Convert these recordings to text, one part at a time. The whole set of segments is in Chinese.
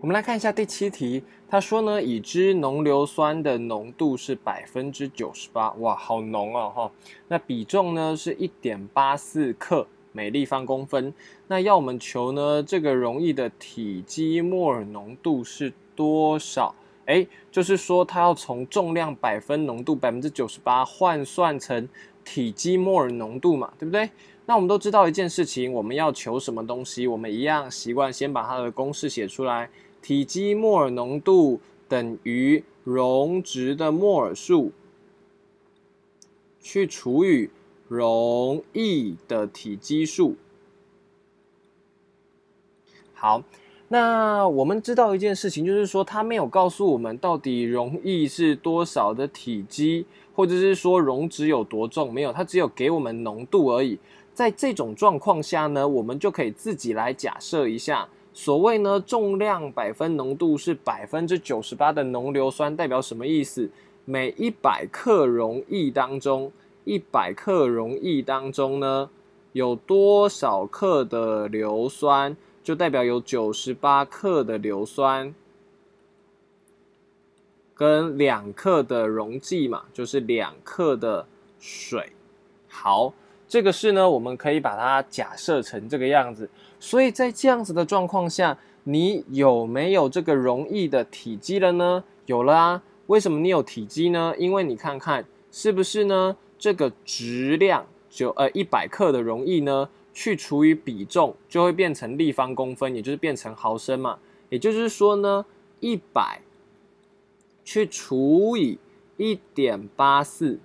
我们来看一下第七题，他说呢，已知浓硫酸的浓度是百分之九十八，哇，好浓哦，哈，那比重呢是一点八四克每立方公分，那要我们求呢这个溶液的体积摩尔浓度是多少？哎，就是说它要从重量百分浓度百分之九十八换算成体积摩尔浓度嘛，对不对？那我们都知道一件事情，我们要求什么东西，我们一样习惯先把它的公式写出来。体积摩尔浓度等于溶质的摩尔数去除以溶液的体积数。好，那我们知道一件事情，就是说它没有告诉我们到底溶液是多少的体积，或者是说溶质有多重，没有，它只有给我们浓度而已。在这种状况下呢，我们就可以自己来假设一下。所谓呢，重量百分浓度是百分之九十八的浓硫酸，代表什么意思？每一百克溶液当中，一百克溶液当中呢，有多少克的硫酸？就代表有九十八克的硫酸跟两克的溶剂嘛，就是两克的水。好。这个是呢，我们可以把它假设成这个样子，所以在这样子的状况下，你有没有这个溶液的体积了呢？有了啊！为什么你有体积呢？因为你看看是不是呢？这个质量就呃一百克的溶液呢，去除以比重，就会变成立方公分，也就是变成毫升嘛。也就是说呢，一百去除以一点八四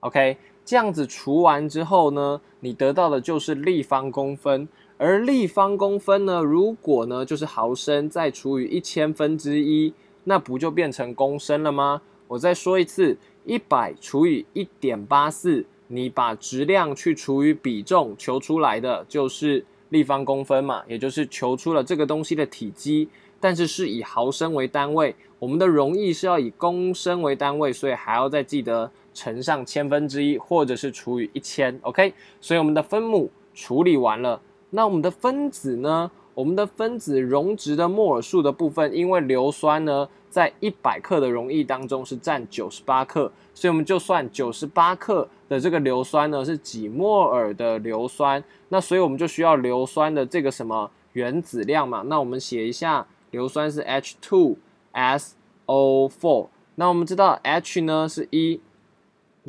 ，OK。这样子除完之后呢，你得到的就是立方公分。而立方公分呢，如果呢就是毫升，再除以一千分之一，那不就变成公升了吗？我再说一次，一百除以一点八四，你把质量去除以比重，求出来的就是立方公分嘛，也就是求出了这个东西的体积，但是是以毫升为单位。我们的容易是要以公升为单位，所以还要再记得。乘上千分之一，或者是除以一千，OK。所以我们的分母处理完了，那我们的分子呢？我们的分子溶质的摩尔数的部分，因为硫酸呢，在一百克的溶液当中是占九十八克，所以我们就算九十八克的这个硫酸呢是几摩尔的硫酸。那所以我们就需要硫酸的这个什么原子量嘛？那我们写一下，硫酸是 h two s o four 那我们知道 H 呢是一。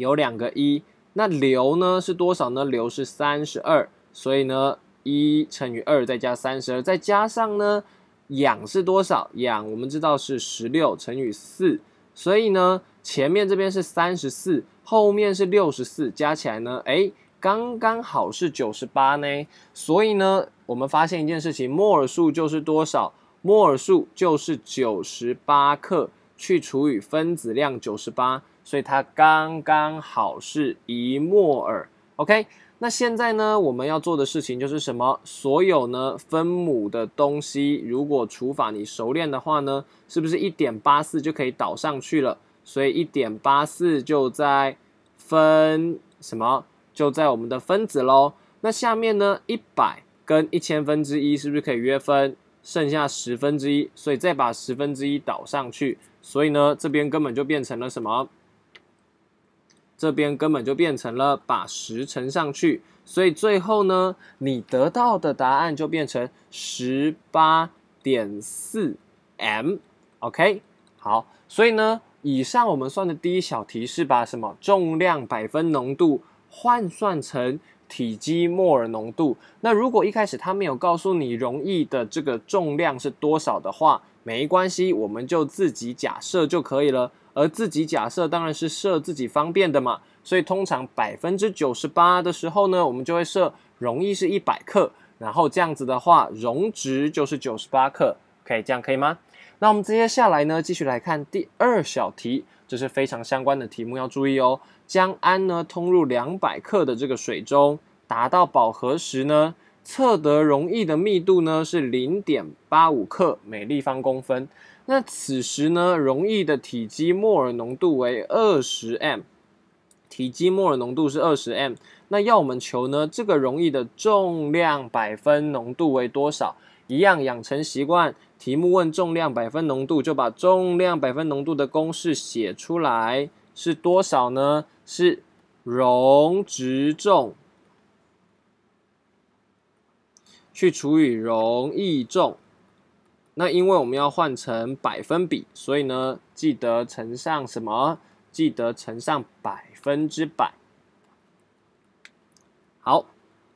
有两个一，那硫呢是多少呢？硫是三十二，所以呢一乘以二再加三十二，再加上呢氧是多少？氧我们知道是十六乘以四，所以呢前面这边是三十四，后面是六十四，加起来呢哎，刚刚好是九十八呢。所以呢我们发现一件事情，摩尔数就是多少？摩尔数就是九十八克去除以分子量九十八。所以它刚刚好是一摩尔，OK。那现在呢，我们要做的事情就是什么？所有呢分母的东西，如果除法你熟练的话呢，是不是一点八四就可以导上去了？所以一点八四就在分什么？就在我们的分子喽。那下面呢，一百跟一千分之一是不是可以约分？剩下十分之一。所以再把十分之一导上去。所以呢，这边根本就变成了什么？这边根本就变成了把十乘上去，所以最后呢，你得到的答案就变成十八点四 m，OK，好，所以呢，以上我们算的第一小题是把什么重量百分浓度换算成体积摩尔浓度。那如果一开始他没有告诉你溶液的这个重量是多少的话，没关系，我们就自己假设就可以了。而自己假设当然是设自己方便的嘛，所以通常百分之九十八的时候呢，我们就会设溶液是一百克，然后这样子的话，溶值就是九十八克，可以这样可以吗？那我们接下来呢，继续来看第二小题，这是非常相关的题目，要注意哦。将氨呢通入两百克的这个水中，达到饱和时呢，测得溶液的密度呢是零点八五克每立方公分。那此时呢，溶液的体积摩尔浓度为二十 M，体积摩尔浓度是二十 M。那要我们求呢，这个溶液的重量百分浓度为多少？一样养成习惯，题目问重量百分浓度，就把重量百分浓度的公式写出来是多少呢？是溶质重去除以溶液重。那因为我们要换成百分比，所以呢，记得乘上什么？记得乘上百分之百。好，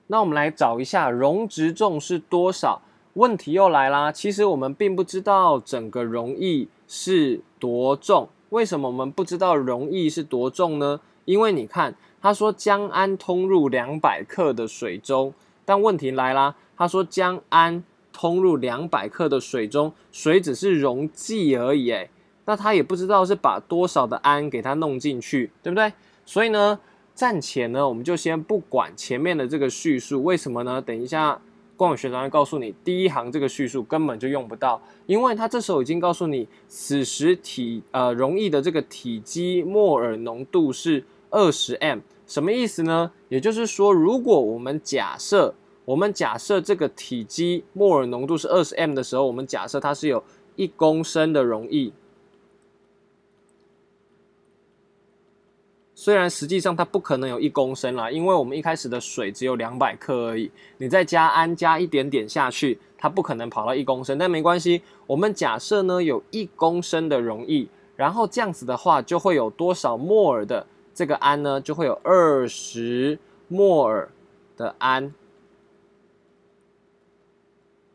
那我们来找一下溶质重是多少？问题又来啦。其实我们并不知道整个溶液是多重。为什么我们不知道溶液是多重呢？因为你看，他说将安通入两百克的水中，但问题来啦，他说将安通入两百克的水中，水只是溶剂而已，诶，那他也不知道是把多少的氨给它弄进去，对不对？所以呢，暂且呢，我们就先不管前面的这个叙述，为什么呢？等一下，光伟学长会告诉你，第一行这个叙述根本就用不到，因为他这时候已经告诉你，此时体呃溶液的这个体积摩尔浓度是二十 M，什么意思呢？也就是说，如果我们假设。我们假设这个体积摩尔浓度是二十 M 的时候，我们假设它是有一公升的溶液。虽然实际上它不可能有一公升啦，因为我们一开始的水只有两百克而已。你再加氨加一点点下去，它不可能跑到一公升。但没关系，我们假设呢有一公升的溶液，然后这样子的话就会有多少摩尔的这个氨呢？就会有二十摩尔的氨。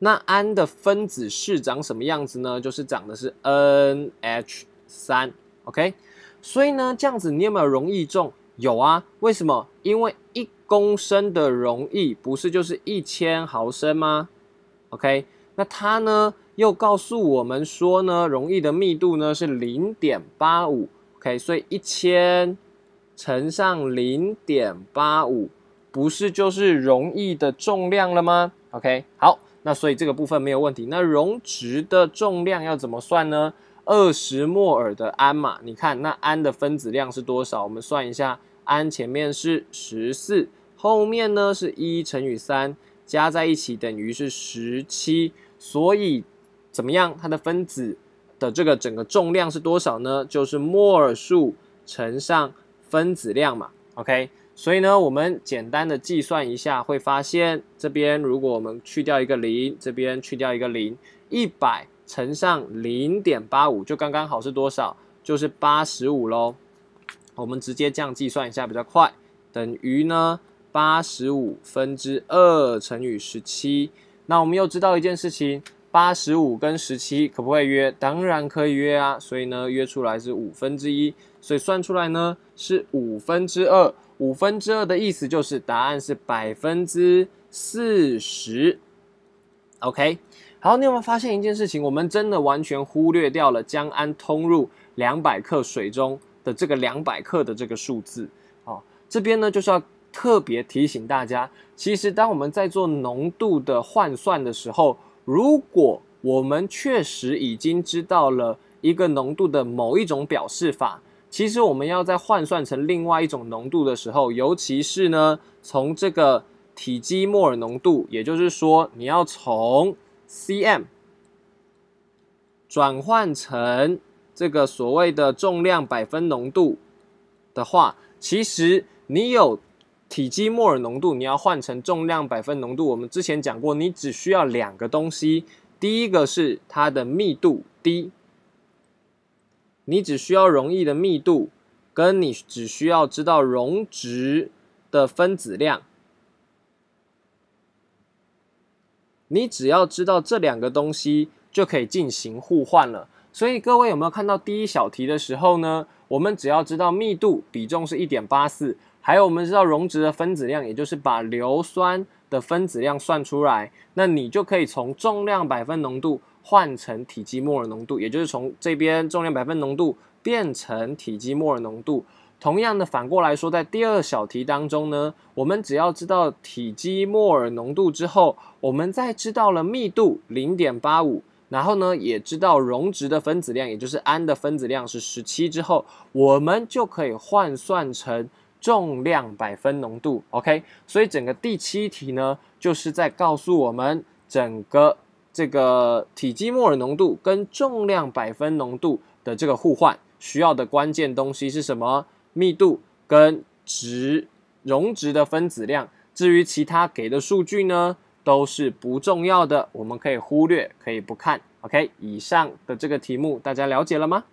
那氨的分子式长什么样子呢？就是长的是 NH 三，OK。所以呢，这样子你有没有容易重？有啊，为什么？因为一公升的容易不是就是一千毫升吗？OK。那它呢又告诉我们说呢，溶液的密度呢是零点八五，OK。所以一千乘上零点八五，不是就是溶液的重量了吗？OK。好。那所以这个部分没有问题。那溶质的重量要怎么算呢？二十摩尔的氨嘛，你看那氨的分子量是多少？我们算一下，氨前面是十四，后面呢是一乘以三，加在一起等于是十七。所以怎么样？它的分子的这个整个重量是多少呢？就是摩尔数乘上分子量嘛。OK。所以呢，我们简单的计算一下，会发现这边如果我们去掉一个零，这边去掉一个零，一百乘上零点八五，就刚刚好是多少？就是八十五喽。我们直接这样计算一下比较快，等于呢八十五分之二乘以十七。那我们又知道一件事情。八十五跟十七可不可以约？当然可以约啊，所以呢，约出来是五分之一，所以算出来呢是五分之二。五分之二的意思就是答案是百分之四十。OK，好，你有没有发现一件事情？我们真的完全忽略掉了江安通入两百克水中的这个两百克的这个数字哦，这边呢就是要特别提醒大家，其实当我们在做浓度的换算的时候。如果我们确实已经知道了一个浓度的某一种表示法，其实我们要在换算成另外一种浓度的时候，尤其是呢从这个体积摩尔浓度，也就是说你要从 c m 转换成这个所谓的重量百分浓度的话，其实你有。体积摩尔浓度你要换成重量百分浓度，我们之前讲过，你只需要两个东西，第一个是它的密度低，你只需要溶液的密度，跟你只需要知道溶质的分子量，你只要知道这两个东西就可以进行互换了。所以各位有没有看到第一小题的时候呢？我们只要知道密度比重是一点八四。还有我们知道溶质的分子量，也就是把硫酸的分子量算出来，那你就可以从重量百分浓度换成体积摩尔浓度，也就是从这边重量百分浓度变成体积摩尔浓度。同样的反过来说，在第二小题当中呢，我们只要知道体积摩尔浓度之后，我们在知道了密度零点八五，然后呢也知道溶质的分子量，也就是氨的分子量是十七之后，我们就可以换算成。重量百分浓度，OK，所以整个第七题呢，就是在告诉我们整个这个体积摩尔浓度跟重量百分浓度的这个互换需要的关键东西是什么？密度跟值溶值的分子量。至于其他给的数据呢，都是不重要的，我们可以忽略，可以不看。OK，以上的这个题目大家了解了吗？